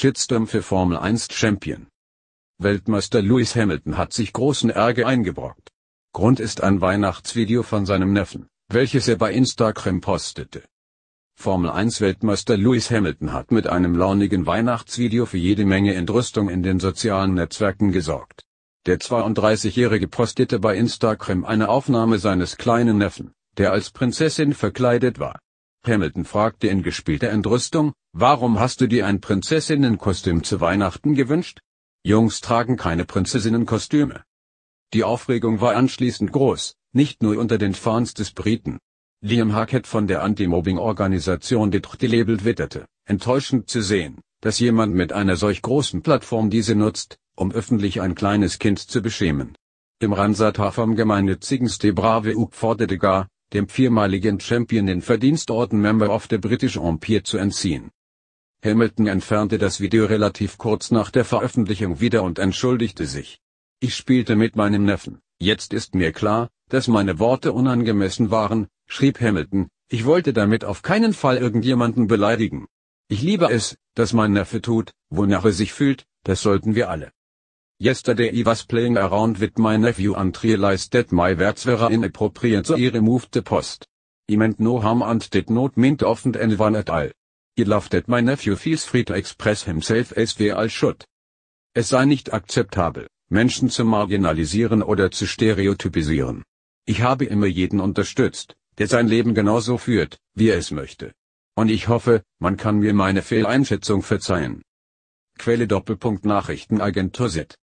Shitstorm für Formel 1 Champion. Weltmeister Lewis Hamilton hat sich großen Ärger eingebrockt. Grund ist ein Weihnachtsvideo von seinem Neffen, welches er bei Instagram postete. Formel 1 Weltmeister Lewis Hamilton hat mit einem launigen Weihnachtsvideo für jede Menge Entrüstung in den sozialen Netzwerken gesorgt. Der 32-Jährige postete bei Instagram eine Aufnahme seines kleinen Neffen, der als Prinzessin verkleidet war. Hamilton fragte in gespielter Entrüstung, warum hast du dir ein Prinzessinnenkostüm zu Weihnachten gewünscht? Jungs tragen keine Prinzessinnenkostüme. Die Aufregung war anschließend groß, nicht nur unter den Fans des Briten. Liam Hackett von der Anti-Mobbing-Organisation Detroit Label witterte, enttäuschend zu sehen, dass jemand mit einer solch großen Plattform diese nutzt, um öffentlich ein kleines Kind zu beschämen. Im Ransatar vom gemeinnützigen Stebrave Uk forderte gar, dem viermaligen Champion den Verdienstorden Member of the British Empire zu entziehen. Hamilton entfernte das Video relativ kurz nach der Veröffentlichung wieder und entschuldigte sich. Ich spielte mit meinem Neffen, jetzt ist mir klar, dass meine Worte unangemessen waren, schrieb Hamilton, ich wollte damit auf keinen Fall irgendjemanden beleidigen. Ich liebe es, dass mein Neffe tut, wonach er sich fühlt, das sollten wir alle. Yesterday I was playing around with my nephew and realized that my words were inappropriate so I removed the post. I meant no harm and did not mean to offend anyone at all. I love that my nephew feels free to express himself as we all should. Es sei nicht akzeptabel, Menschen zu marginalisieren oder zu stereotypisieren. Ich habe immer jeden unterstützt, der sein Leben genauso führt, wie er es möchte. Und ich hoffe, man kann mir meine Fehleinschätzung verzeihen. Quelle Doppelpunkt Nachrichtenagentur Z